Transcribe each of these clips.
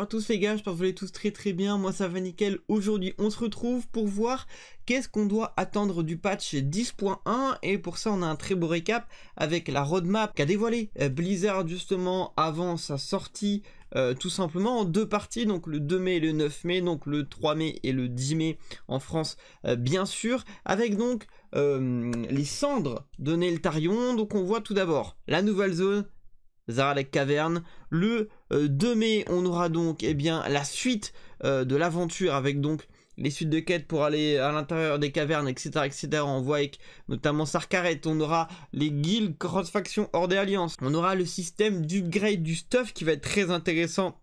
à tous les gars, pense que vous allez tous très très bien, moi ça va nickel. Aujourd'hui on se retrouve pour voir qu'est-ce qu'on doit attendre du patch 10.1 et pour ça on a un très beau récap avec la roadmap qu'a dévoilé euh, Blizzard justement avant sa sortie euh, tout simplement en deux parties, donc le 2 mai et le 9 mai, donc le 3 mai et le 10 mai en France euh, bien sûr, avec donc les cendres de Neltarion, donc on voit tout d'abord la nouvelle zone, la Caverne. Le 2 euh, mai, on aura donc eh bien, la suite euh, de l'aventure avec donc les suites de quêtes pour aller à l'intérieur des cavernes, etc., etc. On voit avec notamment Sarkaret, on aura les guilds cross-faction hors des alliances, on aura le système d'upgrade du stuff qui va être très intéressant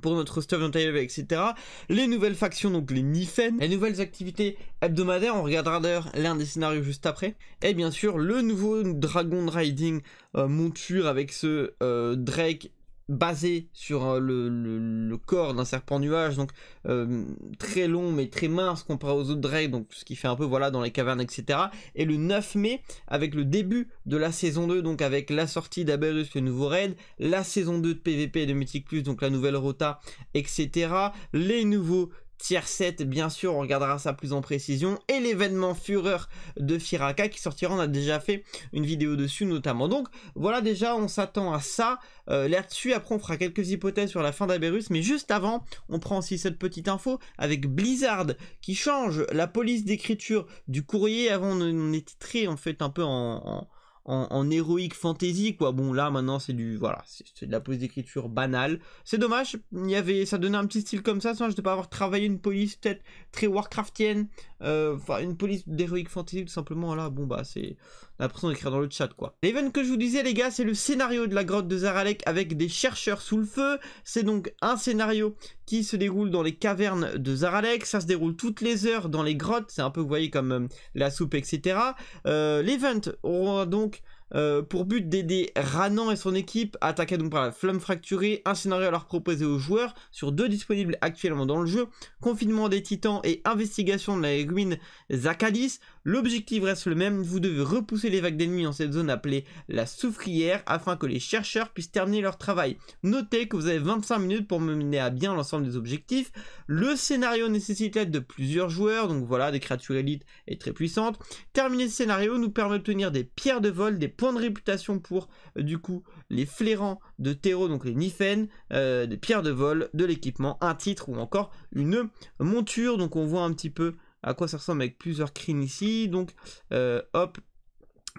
pour notre stuff avec etc. Les nouvelles factions, donc les Nifen, les nouvelles activités hebdomadaires, on regardera d'ailleurs l'un des scénarios juste après, et bien sûr le nouveau Dragon Riding euh, monture avec ce euh, Drake basé sur euh, le, corps d'un serpent nuage, donc euh, très long mais très mince comparé aux autres drakes donc ce qui fait un peu voilà dans les cavernes, etc. Et le 9 mai, avec le début de la saison 2, donc avec la sortie d'Aberus, le nouveau raid, la saison 2 de PVP et de Mythic Plus, donc la nouvelle rota, etc. Les nouveaux Tier 7, bien sûr, on regardera ça plus en précision. Et l'événement Fureur de Firaka qui sortira, on a déjà fait une vidéo dessus notamment. Donc voilà déjà, on s'attend à ça. Euh, l'air dessus après on fera quelques hypothèses sur la fin d'Aberus. Mais juste avant, on prend aussi cette petite info avec Blizzard qui change la police d'écriture du courrier. Avant, on est très en fait un peu en en, héroïque fantasy quoi. Bon là maintenant c'est du voilà, c'est de la pose d'écriture banale. C'est dommage, il y avait ça donnait un petit style comme ça, sans je devais pas avoir travaillé une police peut-être très Warcraftienne, euh, enfin une police d'héroïque fantasy tout simplement là. Bon bah c'est l'impression d'écrire dans le chat quoi. L'event que je vous disais les gars, c'est le scénario de la grotte de Zaralek avec des chercheurs sous le feu. C'est donc un scénario qui se déroule dans les cavernes de Zaralek. Ça se déroule toutes les heures dans les grottes. C'est un peu, vous voyez, comme euh, la soupe, etc. Euh, L'event aura donc euh, pour but d'aider Ranan et son équipe attaquée donc par la flamme fracturée, un scénario leur proposé aux joueurs sur deux disponibles actuellement dans le jeu, confinement des titans et investigation de la ruine Zakadis. L'objectif reste le même, vous devez repousser les vagues d'ennemis dans cette zone appelée la soufrière afin que les chercheurs puissent terminer leur travail. Notez que vous avez 25 minutes pour mener à bien l'ensemble des objectifs. Le scénario nécessite l'aide de plusieurs joueurs, donc voilà, des créatures élites et très puissantes. Terminer ce scénario nous permet d'obtenir des pierres de vol, des de réputation pour, euh, du coup, les flairants de terreau, donc les Nifen, euh, des pierres de vol, de l'équipement, un titre ou encore une monture. Donc on voit un petit peu à quoi ça ressemble avec plusieurs crines ici. Donc, euh, hop,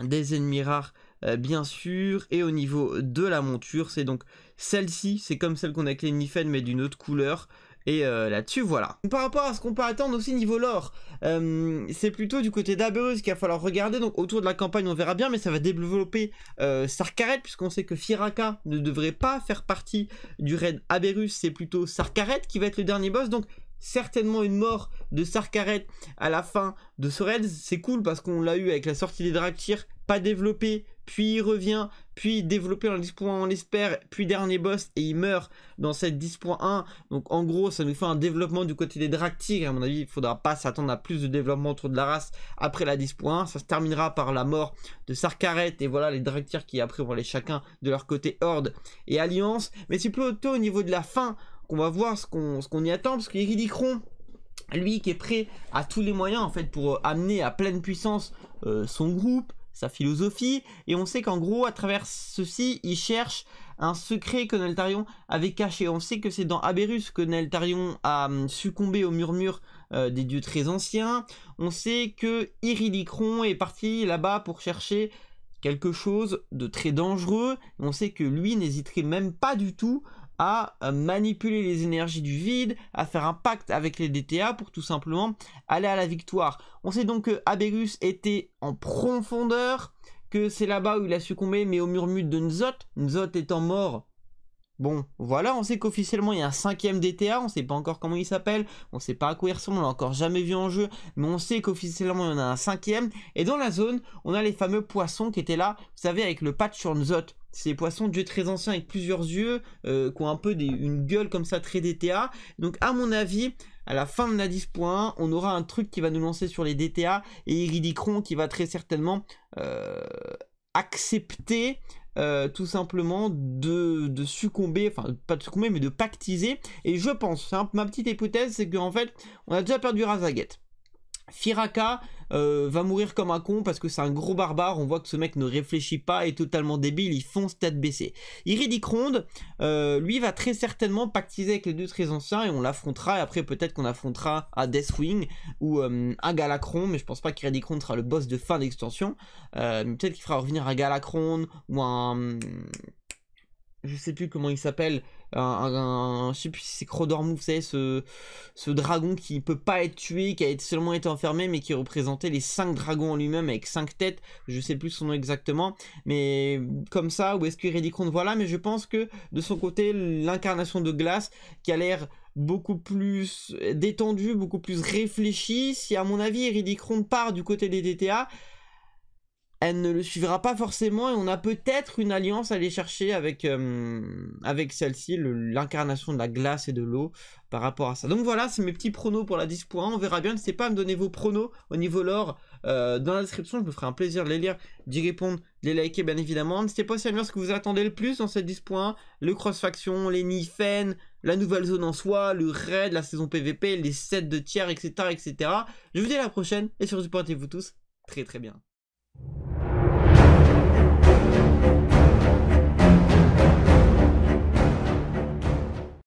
des ennemis rares bien sûr. Et au niveau de la monture, c'est donc celle-ci, c'est comme celle qu'on a avec les Nifen, mais d'une autre couleur. Et euh, là-dessus, voilà. Par rapport à ce qu'on peut attendre aussi niveau lore, euh, c'est plutôt du côté d'Aberus qu'il va falloir regarder. Donc autour de la campagne, on verra bien, mais ça va développer euh, Sarkaret, puisqu'on sait que Firaka ne devrait pas faire partie du raid Aberus. C'est plutôt Sarkaret qui va être le dernier boss. Donc certainement une mort de Sarkaret à la fin de ce raid. C'est cool parce qu'on l'a eu avec la sortie des Draktyr pas développé, puis il revient, puis développé dans le 10.1 on l'espère, puis dernier boss et il meurt dans cette 10.1. Donc en gros ça nous fait un développement du côté des et à mon avis il faudra pas s'attendre à plus de développement autour de la race après la 10.1. Ça se terminera par la mort de Sarkaret et voilà les dractyrs qui après vont aller chacun de leur côté Horde et Alliance. Mais c'est plutôt au niveau de la fin qu'on va voir ce qu'on qu'on y attend parce que lui qui est prêt à tous les moyens en fait pour euh, amener à pleine puissance euh, son groupe, sa philosophie, et on sait qu'en gros, à travers ceci, il cherche un secret que Neltarion avait caché. On sait que c'est dans Aberus que Neltarion a hum, succombé au murmure euh, des dieux très anciens. On sait que Iridicron est parti là-bas pour chercher quelque chose de très dangereux. On sait que lui n'hésiterait même pas du tout à euh, manipuler les énergies du vide, à faire un pacte avec les DTA pour tout simplement aller à la victoire. On sait donc que Aberus était en profondeur, que c'est là-bas où il a succombé mais au murmure de Nzot, Nzot étant mort Bon, voilà, on sait qu'officiellement il y a un cinquième DTA, on sait pas encore comment il s'appelle, on sait pas à quoi il ressemble, on l'a encore jamais vu en jeu, mais on sait qu'officiellement il y en a un cinquième, et dans la zone, on a les fameux poissons qui étaient là, vous savez, avec le patch sur Nzot, ces poissons dieux très anciens avec plusieurs yeux, euh, qui ont un peu une gueule comme ça très DTA, donc à mon avis, à la fin de la 10.1, on aura un truc qui va nous lancer sur les DTA, et Iridicron qui va très certainement euh, accepter euh, tout simplement de, succomber, enfin pas de succomber mais de pactiser. Et je pense, hein, ma petite hypothèse c'est qu'en fait on a déjà perdu Razaguette. Firaka euh, va mourir comme un con parce que c'est un gros barbare. On voit que ce mec ne réfléchit pas, est totalement débile, il fonce tête baissée. Iridicronde, euh, lui, va très certainement pactiser avec les deux très anciens et on l'affrontera. Et après, peut-être qu'on affrontera à Deathwing ou euh, à un mais je pense pas Ronde sera le boss de fin d'extension. peut-être qu'il fera revenir à Galacron ou un je sais plus comment il s'appelle, un, un, sais plus si c'est Crodormouf, ce, ce dragon qui ne peut pas être tué, qui a seulement été enfermé, mais qui représentait les cinq dragons en lui-même avec 5 têtes, je sais plus son nom exactement, mais comme ça, ou est-ce que Redicron, voilà, mais je pense que de son côté, l'incarnation de Glace, qui a l'air beaucoup plus détendue, beaucoup plus réfléchie, si à mon avis Redicron part du côté des DTA, elle ne le suivra pas forcément et on a peut-être une alliance à aller chercher avec, euh, avec celle-ci, l'incarnation de la glace et de l'eau par rapport à ça. Donc voilà, c'est mes petits pronos pour la 10.1, on verra bien, n'hésitez pas à me donner vos pronos au niveau lore euh, dans la description, je me ferai un plaisir de les lire, d'y répondre, de les liker bien évidemment. N'hésitez pas aussi à me dire ce que vous attendez le plus dans cette 10.1, le cross-faction, les Nifen, la nouvelle zone en soi, le raid, la saison PVP, les sets de tiers, etc. etc. Je vous dis à la prochaine et sur ce portez-vous tous très très bien.